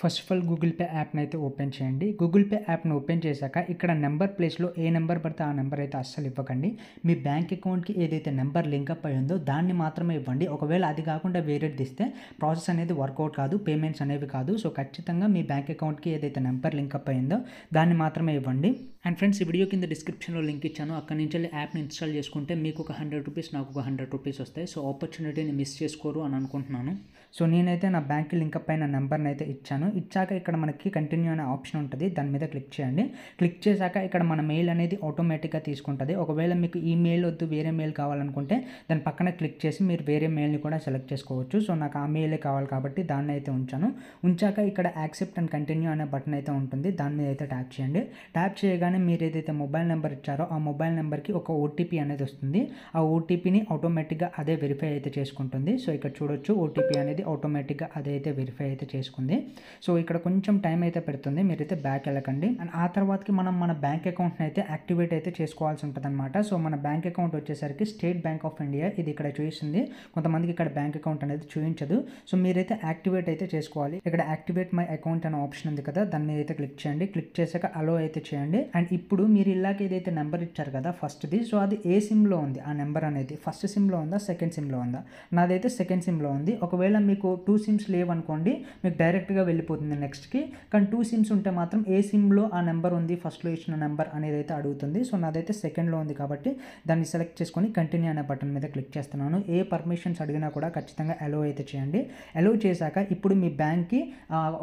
first of all Google Pay యాప్ని అయితే open చేయండి గూగుల్ పే యాప్ను ఓపెన్ చేశాక ఇక్కడ నెంబర్ ప్లేస్లో ఏ నెంబర్ పడితే ఆ నెంబర్ అయితే అస్సలు ఇవ్వకండి మీ బ్యాంక్ అకౌంట్కి ఏదైతే నెంబర్ లింకప్ అయి ఉందో దాన్ని మాత్రమే ఇవ్వండి ఒకవేళ అది కాకుండా వేరేది ఇస్తే ప్రాసెస్ అనేది వర్కౌట్ కాదు పేమెంట్స్ అనేవి కాదు సో ఖచ్చితంగా మీ బ్యాంక్ అకౌంట్కి ఏదైతే నెంబర్ అప్ అయిందో దాన్ని మాత్రమే ఇవ్వండి అండ్ ఫ్రెండ్స్ ఈ వీడియో కింద డిస్క్రిప్షన్లో లింక్ ఇచ్చాను అక్కడ నుంచి వెళ్ళి యాప్ని ఇన్స్టాల్ చేసుకుంటే మీకు ఒక హండ్రెడ్ రూపీస్ నాకు ఒక హండ్రెడ్ రూపీస్ వస్తాయి సో ఆపర్చునిటీని మిస్ చేసుకోరు అని అనుకుంటున్నాను సో నేనైతే నా బ్యాంక్ అప్ అయిన నెంబర్ని అయితే ఇచ్చాను ఇచ్చాను ఇచ్చాక ఇక్కడ మనకి కంటిన్యూ అనే ఆప్షన్ ఉంటుంది దాని మీద క్లిక్ చేయండి క్లిక్ చేశాక ఇక్కడ మన మెయిల్ అనేది ఆటోమేటిక్గా తీసుకుంటుంది ఒకవేళ మీకు ఈ మెయిల్ వద్దు వేరే మెయిల్ కావాలనుకుంటే దాని పక్కన క్లిక్ చేసి మీరు వేరే మెయిల్ని కూడా సెలెక్ట్ చేసుకోవచ్చు సో నాకు ఆ మెయిలే కావాలి కాబట్టి దాన్ని అయితే ఉంచాను ఉంచాక ఇక్కడ యాక్సెప్ట్ అండ్ కంటిన్యూ అనే బటన్ అయితే ఉంటుంది దాని మీద అయితే ట్యాప్ చేయండి ట్యాప్ చేయగానే మీరు ఏదైతే మొబైల్ నెంబర్ ఇచ్చారో ఆ మొబైల్ నెంబర్కి ఒక ఓటీపీ అనేది వస్తుంది ఆ ఓటీపీని ఆటోమేటిక్గా అదే వెరిఫై అయితే చేసుకుంటుంది సో ఇక్కడ చూడొచ్చు ఓటీపీ అనేది ఆటోమేటిక్గా అదే అయితే వెరిఫై అయితే చేసుకుంది సో ఇక్కడ కొంచెం టైం అయితే పెడుతుంది మీరైతే బ్యాక్ వెళ్ళకండి అండ్ ఆ తర్వాతకి మనం మన బ్యాంక్ అకౌంట్ని అయితే యాక్టివేట్ అయితే చేసుకోవాల్సి ఉంటుంది అనమాట సో మన బ్యాంక్ అకౌంట్ వచ్చేసరికి స్టేట్ బ్యాంక్ ఆఫ్ ఇండియా ఇది ఇక్కడ చూపిస్తుంది కొంతమందికి ఇక్కడ బ్యాంక్ అకౌంట్ అనేది చూపించదు సో మీరైతే యాక్టివేట్ అయితే చేసుకోవాలి ఇక్కడ యాక్టివేట్ మై అకౌంట్ అనే ఆప్షన్ ఉంది కదా దాన్ని అయితే క్లిక్ చేయండి క్లిక్ చేశాక అలో అయితే చేయండి అండ్ ఇప్పుడు మీరు ఇలాగ ఏదైతే నెంబర్ ఇచ్చారు కదా ఫస్ట్ది సో అది ఏ సిమ్లో ఉంది ఆ నెంబర్ అనేది ఫస్ట్ సిమ్లో ఉందా సెకండ్ సిమ్లో ఉందా నాదైతే సెకండ్ సిమ్లో ఉంది ఒకవేళ మీకు టూ సిమ్స్ లేవనుకోండి మీకు డైరెక్ట్గా వెళ్ళి వెళ్ళిపోతుంది నెక్స్ట్కి కానీ టూ సిమ్స్ ఉంటే మాత్రం ఏ సిమ్లో ఆ నెంబర్ ఉంది ఫస్ట్లో ఇచ్చిన నెంబర్ అనేది అయితే అడుగుతుంది సో నాదైతే సెకండ్లో ఉంది కాబట్టి దాన్ని సెలెక్ట్ చేసుకొని కంటిన్యూ అనే బటన్ మీద క్లిక్ చేస్తున్నాను ఏ పర్మిషన్స్ అడిగినా కూడా ఖచ్చితంగా అలో అయితే చేయండి అలో చేశాక ఇప్పుడు మీ బ్యాంక్కి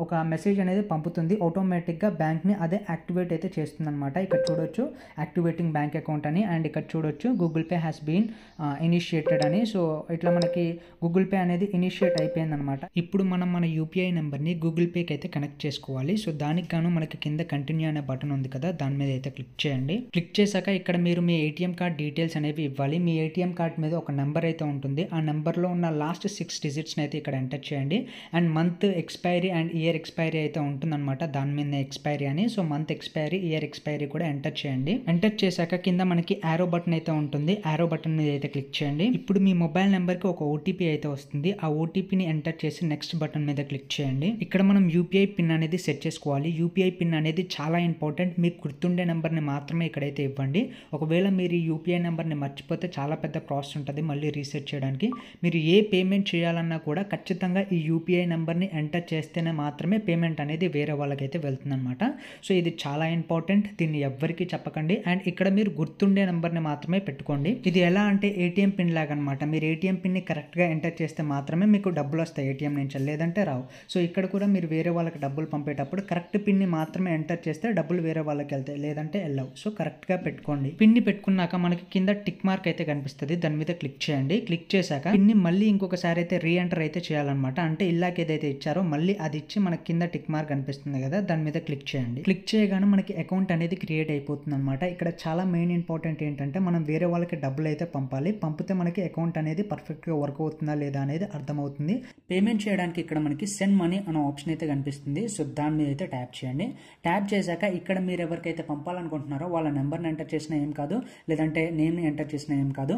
ఒక మెసేజ్ అనేది పంపుతుంది ఆటోమేటిక్గా బ్యాంక్ని అదే యాక్టివేట్ అయితే అనమాట ఇక్కడ చూడొచ్చు యాక్టివేటింగ్ బ్యాంక్ అకౌంట్ అని అండ్ ఇక్కడ చూడొచ్చు Google Pay has been initiated అని సో ఇట్లా మనకి గూగుల్ పే అనేది ఇనిషియేట్ అయిపోయింది అనమాట ఇప్పుడు మనం మన యూపీఐ నెంబర్ని గూగుల్ పేకి అయితే కనెక్ట్ చేసుకోవాలి సో దానికి గాను మనకి కింద కంటిన్యూ అనే బటన్ ఉంది కదా దాని మీద అయితే క్లిక్ చేయండి క్లిక్ చేశాక ఇక్కడ మీరు మీ ఏటీఎం కార్డ్ డీటెయిల్స్ అనేవి ఇవ్వాలి మీ ఏటీఎం కార్డ్ మీద ఒక నెంబర్ అయితే ఉంటుంది ఆ నెంబర్లో ఉన్న లాస్ట్ సిక్స్ డిజిట్స్ని అయితే ఇక్కడ ఎంటర్ చేయండి and month expiry and year expiry అయితే ఉంటుందన్నమాట దాని మీద ఎక్స్పైరీ అని so month expiry year expiry కూడా ఎంటర్ చేయండి ఎంటర్ చేశాక కింద మనకి ఆరో బటన్ అయితే ఉంటుంది ఆరో బటన్ మీద అయితే క్లిక్ చేయండి ఇప్పుడు మీ మొబైల్ నెంబర్కి ఒక ఓటీపీ అయితే వస్తుంది ఆ ఓటీపీని ఎంటర్ చేసి నెక్స్ట్ బటన్ మీద క్లిక్ చేయండి ఇక్కడ మనం మనం యూపీఐ పిన్ అనేది సెట్ చేసుకోవాలి యూపీఐ పిన్ అనేది చాలా ఇంపార్టెంట్ మీకు గుర్తుండే నెంబర్ని మాత్రమే ఇక్కడైతే ఇవ్వండి ఒకవేళ మీరు ఈ యూపీఐ నెంబర్ని మర్చిపోతే చాలా పెద్ద ప్రాసెస్ ఉంటుంది మళ్ళీ రీసెట్ చేయడానికి మీరు ఏ పేమెంట్ చేయాలన్నా కూడా ఖచ్చితంగా ఈ యూపీఐ నెంబర్ని ఎంటర్ చేస్తేనే మాత్రమే పేమెంట్ అనేది వేరే వాళ్ళకైతే వెళ్తుందనమాట సో ఇది చాలా ఇంపార్టెంట్ దీన్ని ఎవ్వరికీ చెప్పకండి అండ్ ఇక్కడ మీరు గుర్తుండే నెంబర్ని మాత్రమే పెట్టుకోండి ఇది ఎలా అంటే ఏటీఎం పిన్ లాగా అనమాట మీరు ఏటీఎం పిన్ని కరెక్ట్గా ఎంటర్ చేస్తే మాత్రమే మీకు డబ్బులు వస్తాయి ఏటీఎం నుంచి లేదంటే రావు సో ఇక్కడ కూడా మీరు వేరే వాళ్ళకి డబ్బులు పంపేటప్పుడు కరెక్ట్ పిన్ని మాత్రమే ఎంటర్ చేస్తే డబ్బులు వేరే వాళ్ళకి వెళ్తాయి లేదంటే వెళ్ళవు సో కరెక్ట్గా పెట్టుకోండి పిన్ని పెట్టుకున్నాక మనకి కింద టిక్ మార్క్ అయితే కనిపిస్తుంది దాని మీద క్లిక్ చేయండి క్లిక్ చేశాక పిన్ని మళ్ళీ ఇంకొకసారి అయితే రీ ఎంటర్ అయితే చేయాలన్నమాట అంటే ఇలాగ ఏదైతే ఇచ్చారో మళ్ళీ అది ఇచ్చి మనకి కింద టిక్ మార్క్ కనిపిస్తుంది కదా దాని మీద క్లిక్ చేయండి క్లిక్ చేయగానే మనకి అకౌంట్ అనేది క్రియేట్ అయిపోతుంది అనమాట ఇక్కడ చాలా మెయిన్ ఇంపార్టెంట్ ఏంటంటే మనం వేరే వాళ్ళకి డబ్బులు అయితే పంపాలి పంపితే మనకి అకౌంట్ అనేది పర్ఫెక్ట్గా వర్క్ అవుతుందా లేదా అనేది అర్థమవుతుంది పేమెంట్ చేయడానికి ఇక్కడ మనకి సెండ్ మనీ అనే ఆప్షన్ అయితే కనిపిస్తుంది సో దాని మీద అయితే ట్యాప్ చేయండి ట్యాప్ చేశాక ఇక్కడ మీరు ఎవరికైతే పంపాలనుకుంటున్నారో వాళ్ళ నెంబర్ని ఎంటర్ చేసిన ఏం కాదు లేదంటే నేమ్ని ఎంటర్ చేసిన ఏం కాదు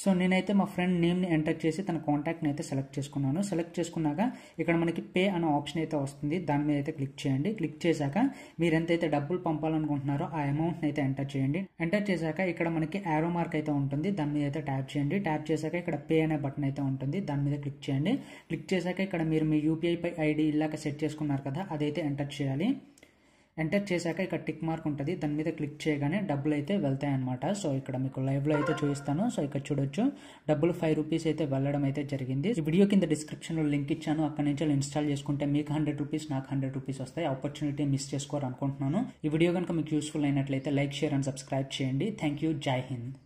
సో నేనైతే మా ఫ్రెండ్ నేమ్ని ఎంటర్ చేసి తన కాంటాక్ట్ని అయితే సెలెక్ట్ చేసుకున్నాను సెలెక్ట్ చేసుకున్నాక ఇక్కడ మనకి పే అనే ఆప్షన్ అయితే వస్తుంది దాని మీద అయితే క్లిక్ చేయండి క్లిక్ చేశాక మీరు ఎంతైతే డబ్బులు పంపాలనుకుంటున్నారో ఆ అమౌంట్ని అయితే ఎంటర్ చేయండి ఎంటర్ చేశాక ఇక్కడ మనకి యారో మార్క్ అయితే ఉంటుంది దాని మీద అయితే ట్యాప్ చేయండి ట్యాప్ చేశాక ఇక్కడ పే అనే బటన్ అయితే ఉంటుంది దాని మీద క్లిక్ చేయండి క్లిక్ చేశాక ఇక్కడ మీరు మీ యూపీఐ పై ఐడి ఇలాగ సెట్ చేసుకున్నారు కదా అదైతే ఎంటర్ చేయాలి ఎంటర్ చేశాక ఇక్కడ టిక్ మార్క్ ఉంటుంది దాని మీద క్లిక్ చేయగానే డబ్బులు అయితే వెళ్తాయి అనమాట సో ఇక్కడ మీకు లైవ్లో అయితే చూపిస్తాను సో ఇక్కడ చూడొచ్చు డబ్బులు ఫైవ్ రూపీస్ అయితే వెళ్ళడం అయితే జరిగింది వీడియో కింద డిస్క్రిప్షన్లో లింక్ ఇచ్చాను అక్కడ నుంచి ఇన్స్టాల్ చేసుకుంటే మీకు హండ్రెడ్ రూపీస్ నాకు హండ్రెడ్ రూపీస్ వస్తాయి ఆపర్చునిటీ మిస్ చేసుకోవాలనుకుంటున్నాను ఈ వీడియో కనుక మీకు యూస్ఫుల్ అయినట్లయితే లైక్ షేర్ అండ్ సబ్స్క్రైబ్ చేయండి థ్యాంక్ యూ జై హింద్